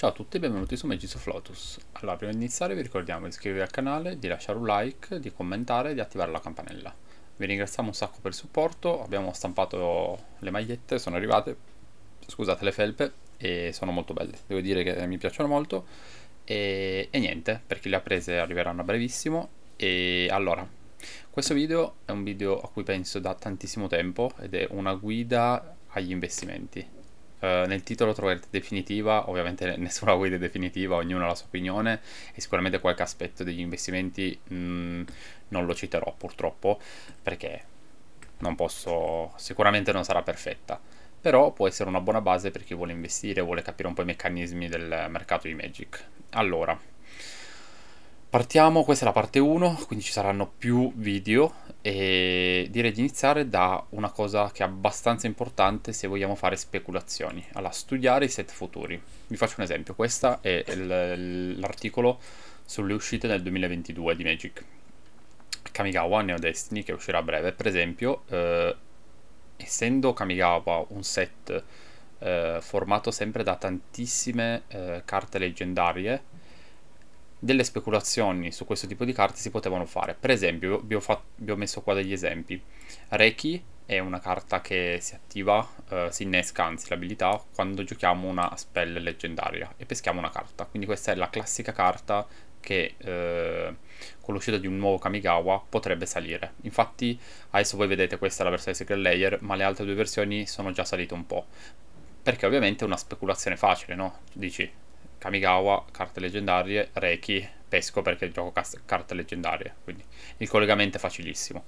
Ciao a tutti e benvenuti su Magic Flotus. Allora, prima di iniziare vi ricordiamo di iscrivervi al canale, di lasciare un like, di commentare e di attivare la campanella. Vi ringraziamo un sacco per il supporto, abbiamo stampato le magliette, sono arrivate, scusate le felpe, e sono molto belle. Devo dire che mi piacciono molto. E, e niente, per chi le ha prese arriveranno a brevissimo. E allora, questo video è un video a cui penso da tantissimo tempo ed è una guida agli investimenti eh, nel titolo troverete definitiva, ovviamente nessuna guida è definitiva, ognuno ha la sua opinione e sicuramente qualche aspetto degli investimenti mh, mm, non lo citerò purtroppo perché non posso, sicuramente non sarà perfetta, però può essere una buona base per chi vuole investire, vuole capire un po' i meccanismi del mercato di Magic. Allora, Partiamo, questa è la parte 1, quindi ci saranno più video e direi di iniziare da una cosa che è abbastanza importante se vogliamo fare speculazioni, allora studiare i set futuri. Vi faccio un esempio, questo è l'articolo sulle uscite del 2022 di Magic. Kamigawa Neo Destiny che uscirà a breve, per esempio, eh, essendo Kamigawa un set eh, formato sempre da tantissime eh, carte leggendarie, delle speculazioni su questo tipo di carte si potevano fare. Per esempio, vi ho, fatto, vi ho messo qua degli esempi. Reiki è una carta che si attiva, eh, si innesca anzi l'abilità quando giochiamo una spell leggendaria e peschiamo una carta. Quindi questa è la classica carta che eh, con l'uscita di un nuovo Kamigawa potrebbe salire. Infatti adesso voi vedete questa è la versione Secret Layer, ma le altre due versioni sono già salite un po'. Perché ovviamente è una speculazione facile, no? Dici, Kamigawa, carte leggendarie, Reiki, pesco perché gioco cast- carte leggendarie, quindi il collegamento è facilissimo.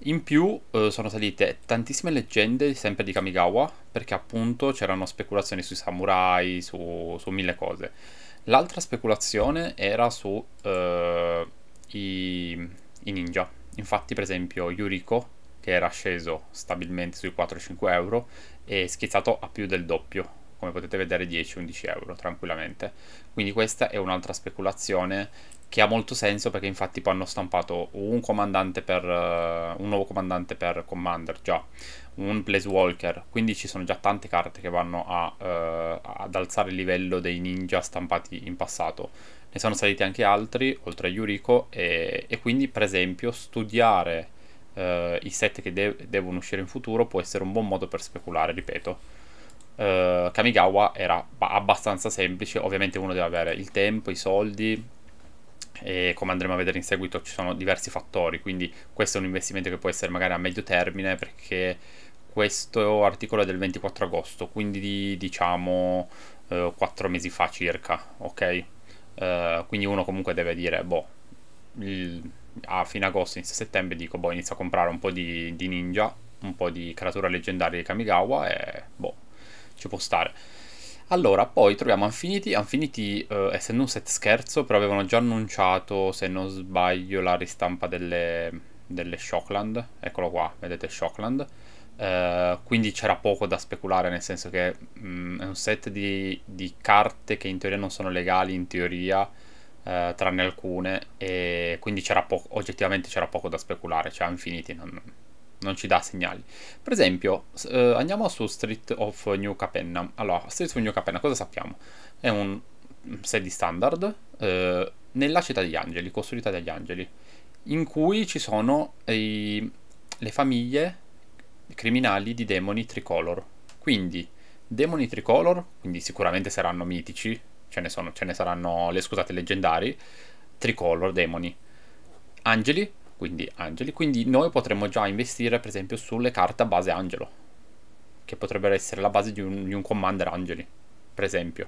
In più eh, sono salite tantissime leggende sempre di Kamigawa, perché appunto c'erano speculazioni sui samurai, su, su mille cose. L'altra speculazione era su eh, i, i ninja. Infatti, per esempio, Yuriko, che era sceso stabilmente sui 4-5 euro, è schizzato a più del doppio come potete vedere 10-11 euro tranquillamente. Quindi questa è un'altra speculazione che ha molto senso perché infatti poi hanno stampato un comandante per eh, un nuovo comandante per Commander già un Placewalker quindi ci sono già tante carte che vanno a, eh, ad alzare il livello dei ninja stampati in passato ne sono saliti anche altri oltre a Yuriko e, e quindi per esempio studiare eh, i set che de devono uscire in futuro può essere un buon modo per speculare ripeto eh, Kamigawa era abbastanza semplice, ovviamente uno deve avere il tempo, i soldi e come andremo a vedere in seguito ci sono diversi fattori, quindi questo è un investimento che può essere magari a medio termine perché questo articolo è del 24 agosto, quindi diciamo eh, 4 mesi fa circa, ok? Eh, quindi uno comunque deve dire, boh, il, a fine agosto, inizio settembre dico, boh, inizio a comprare un po' di, di ninja, un po' di creature leggendarie di Kamigawa e boh, ci può stare. Allora, poi troviamo Infinity, Infinity eh, essendo un set scherzo, però avevano già annunciato, se non sbaglio, la ristampa delle, delle Shockland, eccolo qua, vedete Shockland, eh, quindi c'era poco da speculare, nel senso che mh, mm, è un set di, di, carte che in teoria non sono legali, in teoria, eh, tranne alcune, e quindi c'era poco, oggettivamente c'era poco da speculare, cioè Infinity non, non ci dà segnali. Per esempio, eh, andiamo su Street of New Capenna. Allora, Street of New Capenna cosa sappiamo? È un sedi standard eh, nella città degli angeli, costruita dagli angeli, in cui ci sono i, le famiglie criminali di demoni tricolor. Quindi, demoni tricolor, quindi sicuramente saranno mitici, ce ne, sono, ce ne saranno, le, scusate, leggendari, tricolor, demoni. Angeli, quindi angeli, quindi noi potremmo già investire per esempio sulle carte a base angelo, che potrebbero essere la base di un, di un commander angeli, per esempio.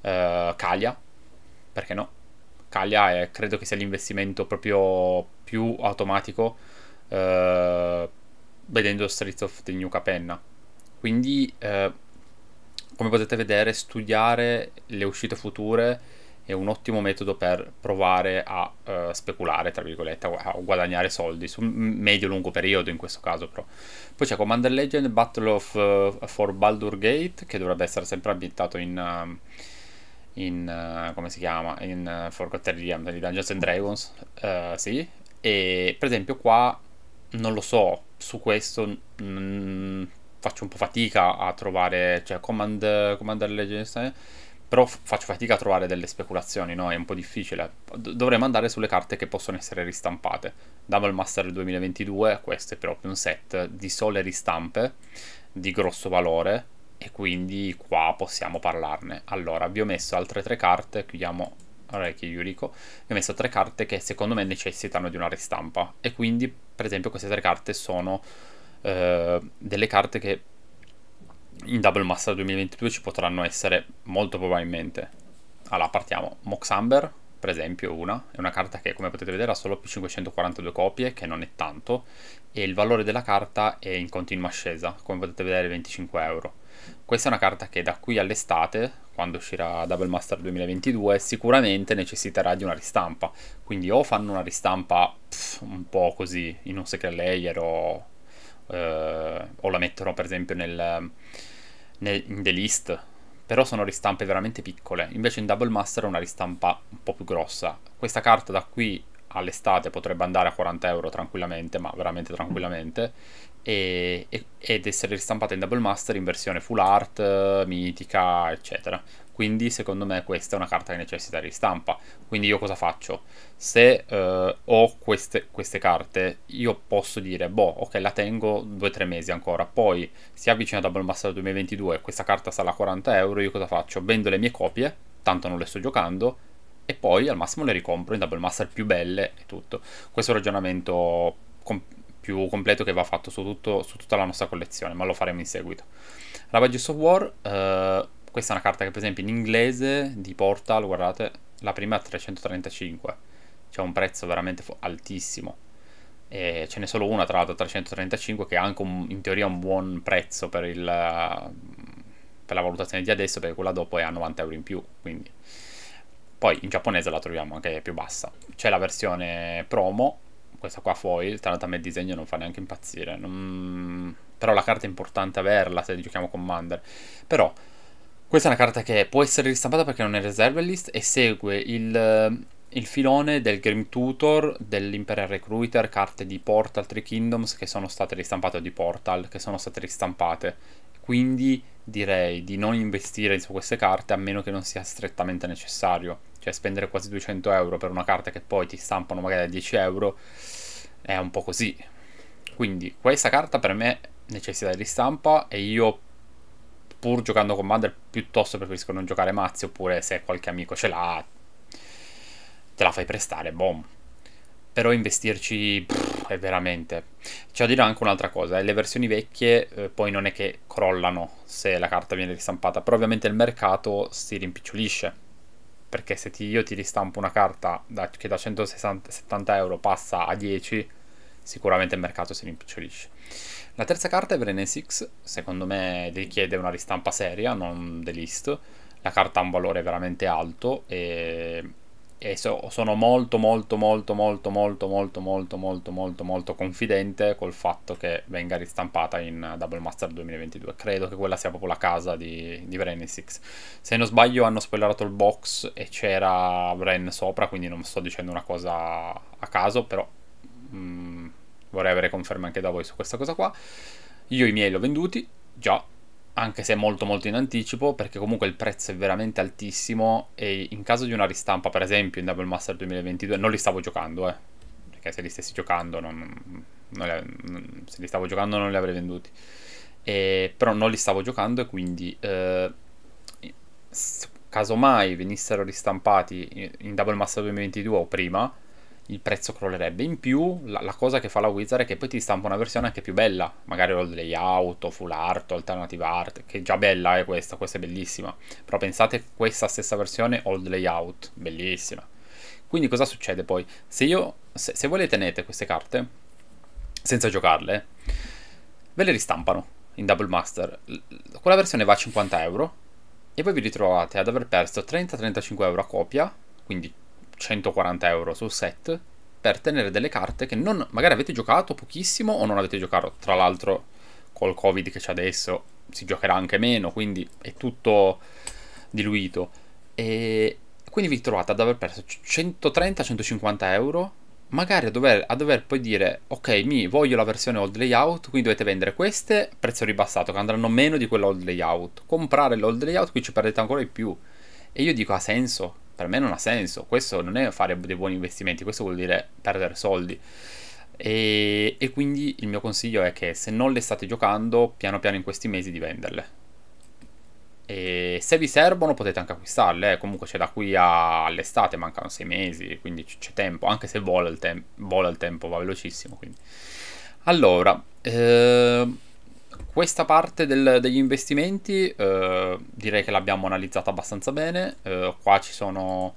Uh, Kalia, perché no? Kalia è, credo che sia l'investimento proprio più automatico uh, vedendo Streets of the New Capenna. Quindi, uh, come potete vedere, studiare le uscite future è un ottimo metodo per provare a uh, speculare, tra virgolette, a, guadagnare soldi su medio-lungo periodo in questo caso però. Poi c'è Commander Legend Battle of, uh, for Baldur Gate che dovrebbe essere sempre ambientato in... Uh, in come si chiama? In Forgotten Realms, di Dungeons and Dragons, sì. E per esempio qua non lo so, su questo mh, faccio un po' fatica a trovare, cioè Command, Commander Legends... Eh? però faccio fatica a trovare delle speculazioni, no? È un po' difficile. dovremmo andare sulle carte che possono essere ristampate. Double Master 2022, questo è proprio un set di sole ristampe di grosso valore e quindi qua possiamo parlarne. Allora, vi ho messo altre tre carte, chiudiamo Reiki Yuriko, vi ho messo tre carte che secondo me necessitano di una ristampa e quindi, per esempio, queste tre carte sono eh, delle carte che in Double Master 2022 ci potranno essere molto probabilmente. Allora, partiamo. Mox Moxamber, per esempio, una. È una carta che, come potete vedere, ha solo più 542 copie, che non è tanto, e il valore della carta è in continua ascesa, come potete vedere 25 euro. Questa è una carta che da qui all'estate, quando uscirà Double Master 2022, sicuramente necessiterà di una ristampa. Quindi o fanno una ristampa pff, un po' così, in un secret layer, o, eh, o la mettono per esempio nel in The List, però sono ristampe veramente piccole. Invece in Double Master è una ristampa un po' più grossa. Questa carta da qui all'estate potrebbe andare a 40 euro tranquillamente, ma veramente tranquillamente, e, e, ed essere ristampata in Double Master in versione full art, eh, mitica, eccetera. Quindi secondo me questa è una carta che necessita di ristampa. Quindi io cosa faccio? Se eh, ho queste, queste, carte, io posso dire, boh, ok, la tengo 2-3 mesi ancora, poi si avvicina a Double Master 2022, questa carta sale a 40 euro, io cosa faccio? Vendo le mie copie, tanto non le sto giocando, e poi al massimo le ricompro in double master più belle e tutto. Questo è un ragionamento com- più completo che va fatto su, tutto, su, tutta la nostra collezione, ma lo faremo in seguito. Ravages of War, eh, questa è una carta che per esempio in inglese di Portal, guardate, la prima a 335, c'è un prezzo veramente fo- altissimo. E ce n'è solo una tra l'altro 335 che è anche un, in teoria un buon prezzo per, il, per la valutazione di adesso perché quella dopo è a 90 euro in più quindi poi in giapponese la troviamo anche più bassa. C'è la versione promo, questa qua foil, tra l'altro a me il disegno non fa neanche impazzire. Non... Però la carta è importante averla se giochiamo Commander. Però questa è una carta che può essere ristampata perché non è reserve list e segue il, il filone del Grim Tutor, dell'Imperial Recruiter, carte di Portal 3 Kingdoms che sono state ristampate o di Portal, che sono state ristampate. Quindi direi di non investire su queste carte a meno che non sia strettamente necessario cioè spendere quasi 200 euro per una carta che poi ti stampano magari a 10 euro è un po' così. Quindi questa carta per me necessita di ristampa e io pur giocando con Commander piuttosto preferisco non giocare mazzi oppure se qualche amico ce l'ha te la fai prestare, boom. Però investirci pff, è veramente... C'è da dire anche un'altra cosa, eh, le versioni vecchie eh, poi non è che crollano se la carta viene ristampata, però ovviamente il mercato si rimpicciolisce perché se ti, io ti ristampo una carta da, che da 170 euro passa a 10, sicuramente il mercato si rimpicciolisce. La terza carta è Brennan 6, secondo me richiede una ristampa seria, non The List La carta ha un valore veramente alto e e so, sono molto molto molto molto molto molto molto molto molto molto confidente col fatto che venga ristampata in Double Master 2022 credo che quella sia proprio la casa di, di Bren Six se non sbaglio hanno spoilerato il box e c'era Bren sopra quindi non sto dicendo una cosa a caso però mh, mm, vorrei avere conferme anche da voi su questa cosa qua io i miei li ho venduti già anche se molto molto in anticipo, perché comunque il prezzo è veramente altissimo e in caso di una ristampa, per esempio, in Double Master 2022, non li stavo giocando, eh, perché se li stessi giocando, non, non li, se li stavo giocando non li avrei venduti, e, però non li stavo giocando e quindi... Eh, casomai venissero ristampati in Double Master 2022 o prima, il prezzo crollerebbe. In più, la, la, cosa che fa la Wizard è che poi ti stampa una versione anche più bella, magari old layout, full art, alternative art, che già bella è questa, questa è bellissima. Però pensate questa stessa versione old layout, bellissima. Quindi cosa succede poi? Se, io, se, se voi le tenete queste carte, senza giocarle, ve le ristampano in Double Master. Quella versione va a 50 euro e poi vi ritrovate ad aver perso 30-35 euro a copia, quindi 140 euro sul set per tenere delle carte che non, magari avete giocato pochissimo o non avete giocato. Tra l'altro, col Covid che c'è adesso, si giocherà anche meno, quindi è tutto diluito. E quindi vi trovate ad aver perso 130-150 euro, magari a dover, a dover, poi dire, ok, mi voglio la versione old layout, quindi dovete vendere queste, prezzo ribassato, che andranno meno di quella old layout. Comprare l'old layout, qui ci perdete ancora di più. E io dico, ha senso? per me non ha senso, questo non è fare dei buoni investimenti, questo vuol dire perdere soldi. E, e quindi il mio consiglio è che se non le state giocando, piano piano in questi mesi di venderle. E se vi servono potete anche acquistarle, eh. comunque c'è da qui all'estate, mancano sei mesi, quindi c'è tempo, anche se vola il, tem- vola il tempo, va velocissimo. Quindi. Allora, eh questa parte del, degli investimenti eh, direi che l'abbiamo analizzata abbastanza bene. Eh, qua ci sono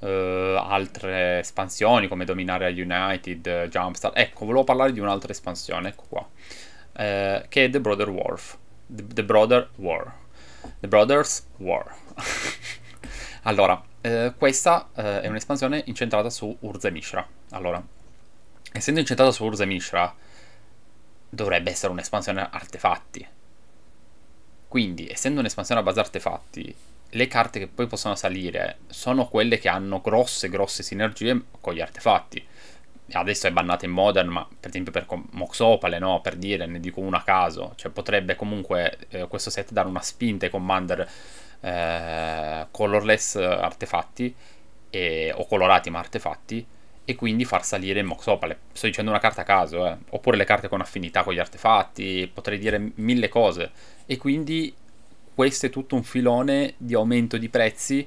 eh, altre espansioni come dominare agli United, eh, Jumpstart. Ecco, volevo parlare di un'altra espansione, ecco qua, eh, che è The Brother War. The, The Brother War. The Brothers War. allora, eh, questa è un'espansione incentrata su Urza Mishra. Allora, essendo incentrata su Urza Mishra dovrebbe essere un'espansione artefatti. Quindi, essendo un'espansione a base artefatti, le carte che poi possono salire sono quelle che hanno grosse, grosse sinergie con gli artefatti. Adesso è bannata in Modern, ma per esempio per Mox Opale, no? Per dire, ne dico una a caso. Cioè, potrebbe comunque eh, questo set dare una spinta ai Commander eh, colorless eh, artefatti, e, o colorati ma artefatti, e quindi far salire il Mox Opal. Sto dicendo una carta a caso, eh. oppure le carte con affinità con gli artefatti, potrei dire mille cose. E quindi questo è tutto un filone di aumento di prezzi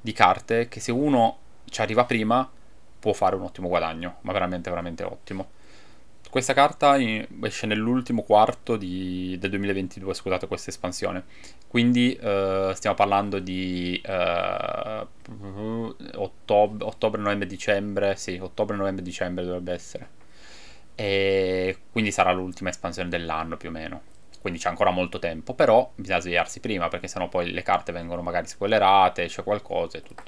di carte che se uno ci arriva prima può fare un ottimo guadagno, ma veramente veramente ottimo. Questa carta esce nell'ultimo quarto di, del 2022, scusate, questa espansione. Quindi eh, stiamo parlando di eh, ottobre, ottobre, novembre, dicembre. Sì, ottobre, novembre, dicembre dovrebbe essere. E quindi sarà l'ultima espansione dell'anno più o meno. Quindi c'è ancora molto tempo, però bisogna svegliarsi prima perché sennò poi le carte vengono magari spoilerate, c'è qualcosa e tutto.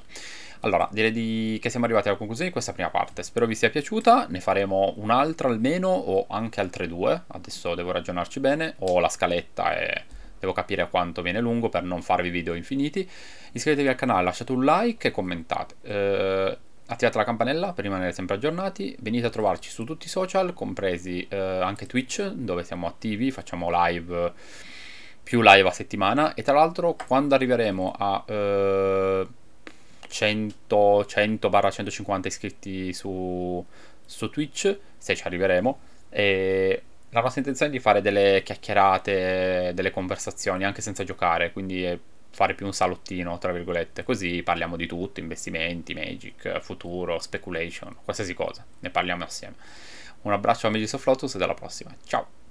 Allora, direi di... che siamo arrivati alla conclusione di questa prima parte. Spero vi sia piaciuta, ne faremo un'altra almeno o anche altre due. Adesso devo ragionarci bene, ho la scaletta e devo capire quanto viene lungo per non farvi video infiniti. Iscrivetevi al canale, lasciate un like e commentate. Eh, attivate la campanella per rimanere sempre aggiornati. Venite a trovarci su tutti i social, compresi eh, anche Twitch, dove siamo attivi, facciamo live più live a settimana e tra l'altro quando arriveremo a eh, 100, 150 iscritti su, su Twitch, se ci arriveremo. E la nostra intenzione è di fare delle chiacchierate, delle conversazioni, anche senza giocare, quindi fare più un salottino, tra virgolette. Così parliamo di tutto, investimenti, Magic, futuro, speculation, qualsiasi cosa. Ne parliamo assieme. Un abbraccio a Magic of Lotus e alla prossima. Ciao!